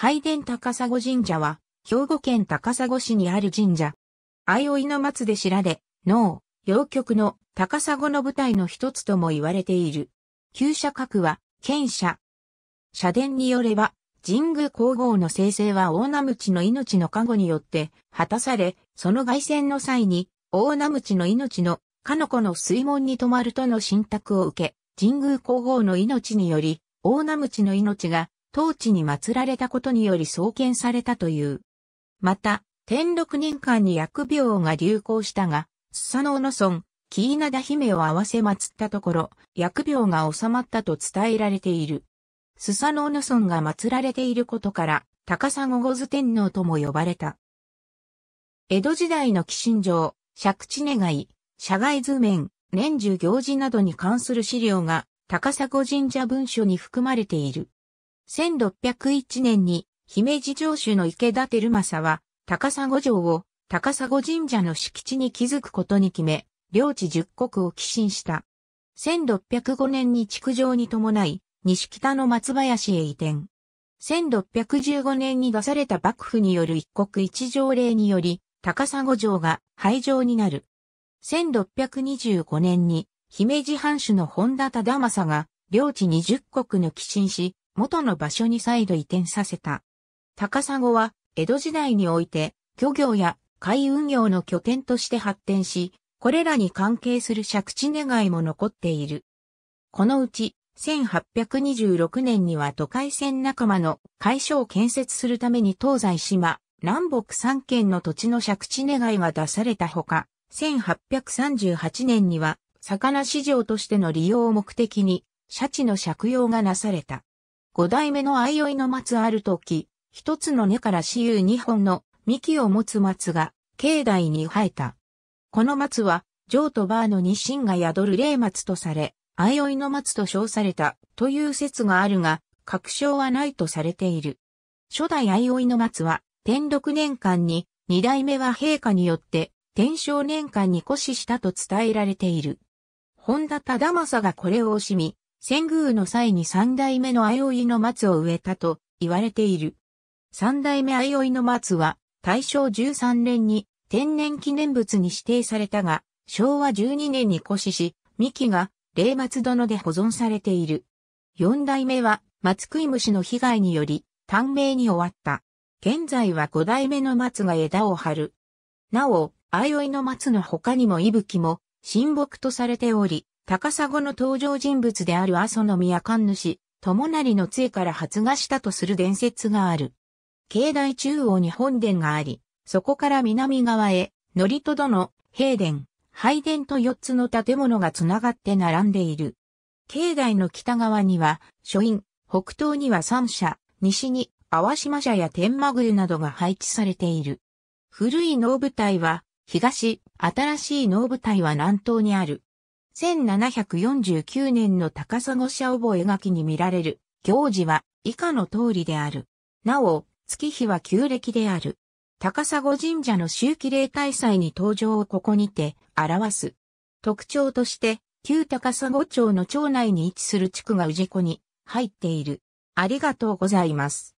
拝殿高砂神社は、兵庫県高砂市にある神社。相生の松で知られ、能、洋曲の高砂の舞台の一つとも言われている。旧社格は、剣社。社殿によれば、神宮皇后の生成は大名口の命の加護によって果たされ、その外戦の際に、大名口の命のかの子の水門に泊まるとの信託を受け、神宮皇后の命により、大名口の命が当地に祀られたことにより創建されたという。また、天禄年間に薬病が流行したが、スサノオノ村、キーナダ姫を合わせ祀ったところ、薬病が収まったと伝えられている。スサノオノ村が祀られていることから、高砂五図天皇とも呼ばれた。江戸時代の寄進城、借地願い、社外図面、年中行事などに関する資料が、高砂神社文書に含まれている。1601年に、姫路城主の池田照正は、高砂城を高砂神社の敷地に築くことに決め、領地十国を寄進した。1605年に築城に伴い、西北の松林へ移転。1615年に出された幕府による一国一条令により、高砂城が廃城になる。1625年に、姫路藩主の本田忠政が、領地二十国の寄進し、元の場所に再度移転させた。高砂は、江戸時代において、漁業や海運業の拠点として発展し、これらに関係する借地願いも残っている。このうち、1826年には都会船仲間の会所を建設するために東西島、南北3県の土地の借地願いが出されたほか、1838年には、魚市場としての利用を目的に、シャチの借用がなされた。五代目の相生の松ある時、一つの根から私有二本の幹を持つ松が、境内に生えた。この松は、上とバーの日神が宿る霊松とされ、相生の松と称されたという説があるが、確証はないとされている。初代相生の松は、天禄年間に、二代目は陛下によって、天正年間に故死したと伝えられている。本田忠政がこれを惜しみ、仙宮の際に三代目の相生の松を植えたと言われている。三代目相生の松は大正13年に天然記念物に指定されたが、昭和12年に古死し、幹が霊松殿で保存されている。四代目は松食い虫の被害により、短命に終わった。現在は五代目の松が枝を張る。なお、相生の松の他にも息吹も、神木とされており、高砂の登場人物である阿蘇宮神主、友成の杖から発芽したとする伝説がある。境内中央に本殿があり、そこから南側へ、則戸の、平殿、拝殿と4つの建物がつながって並んでいる。境内の北側には、書院、北東には三社、西に、淡島社や天満宮などが配置されている。古い能舞台は、東、新しい能舞台は南東にある。1749年の高砂社覚書に見られる行事は以下の通りである。なお、月日は旧暦である。高砂神社の周期例大祭に登場をここにて表す。特徴として、旧高砂町の町内に位置する地区が氏子に入っている。ありがとうございます。